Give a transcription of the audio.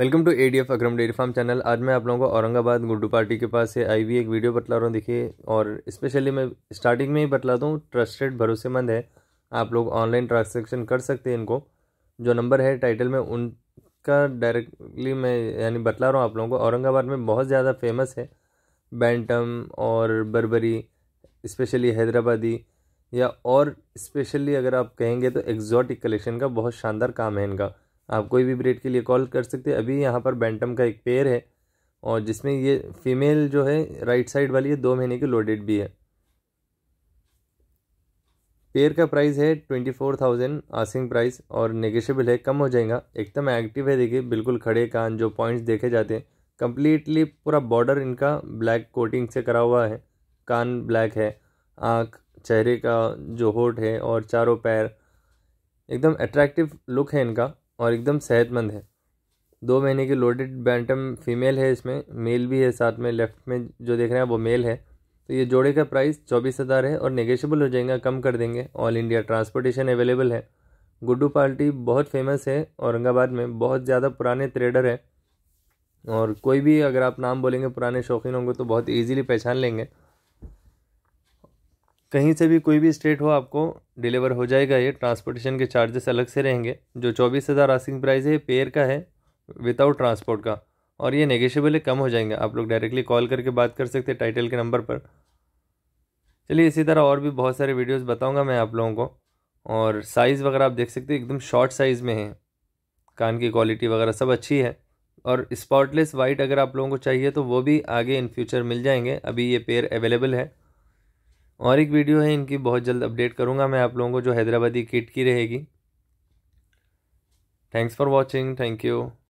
welcome to A D F Akram dairy farm channel आज मैं आप लोगों को औरंगाबाद गुड्डू पार्टी के पास से आई हुई एक वीडियो बतला रहा हूँ देखिए और स्पेशली मैं स्टार्टिंग में ही बतलाता हूँ ट्रस्टेड भरोसेमंद है आप लोग ऑनलाइन ट्रांसैक्शन कर सकते हैं इनको जो नंबर है टाइटल में उनका डायरेक्टली मैं यानी बतला रहा हूँ आप लोगों को औरंगाबाद में बहुत ज़्यादा फेमस है बैंटम और बर्बरी स्पेशली हैदराबादी या और स्पेशली अगर आप कहेंगे तो एग्जॉटिक कलेक्शन का बहुत शानदार काम है इनका आप कोई भी ब्रेड के लिए कॉल कर सकते हैं अभी यहाँ पर बैंटम का एक पेयर है और जिसमें ये फीमेल जो है राइट साइड वाली है दो महीने की लोडेड भी है पेयर का प्राइस है twenty four thousand asking price और नेगेशिबल है कम हो जाएगा एकदम एक्टिव है देखिए बिल्कुल खड़े कान जो पॉइंट्स देखे जाते हैं कम्प्लीटली पूरा बॉर्डर इनका ब्लैक कोटिंग से करा हुआ है कान ब्लैक है आँख चेहरे का जो होठ है और चारों पैर एकदम अट्रैक्टिव लुक है इनका और एकदम सेहतमंद है दो महीने की लोडेड बैंटम फीमेल है इसमें मेल भी है साथ में लेफ्ट में जो देख रहे हैं वो मेल है तो ये जोड़े का प्राइस चौबीस हज़ार है और नेगेशिबल हो जाएगा कम कर देंगे ऑल इंडिया ट्रांसपोर्टेशन अवेलेबल है गुड्डू पार्टी बहुत फेमस है औरंगाबाद में बहुत ज़्यादा पुराने ट्रेडर हैं और कोई भी अगर आप नाम बोलेंगे पुराने शौकीनों को तो बहुत ईजीली पहचान लेंगे कहीं से भी कोई भी स्टेट हो आपको डिलीवर हो जाएगा ये ट्रांसपोर्टेशन के चार्जेस अलग से रहेंगे जो चौबीस हज़ार आसिंग प्राइस है ये पेयर का है विदाउट ट्रांसपोर्ट का और ये है कम हो जाएंगे आप लोग डायरेक्टली कॉल करके बात कर सकते हैं टाइटल के नंबर पर चलिए इसी तरह और भी बहुत सारे वीडियोस बताऊंगा मैं आप लोगों को और साइज़ वगैरह आप देख सकते हैं एकदम शॉर्ट साइज़ में है कान की क्वालिटी वगैरह सब अच्छी है और स्पॉटलेस वाइट अगर आप लोगों को चाहिए तो वो भी आगे इन फ्यूचर मिल जाएंगे अभी ये पेयर अवेलेबल है और एक वीडियो है इनकी बहुत जल्द अपडेट करूँगा मैं आप लोगों को जो हैदराबादी किट की रहेगी thanks for watching thank you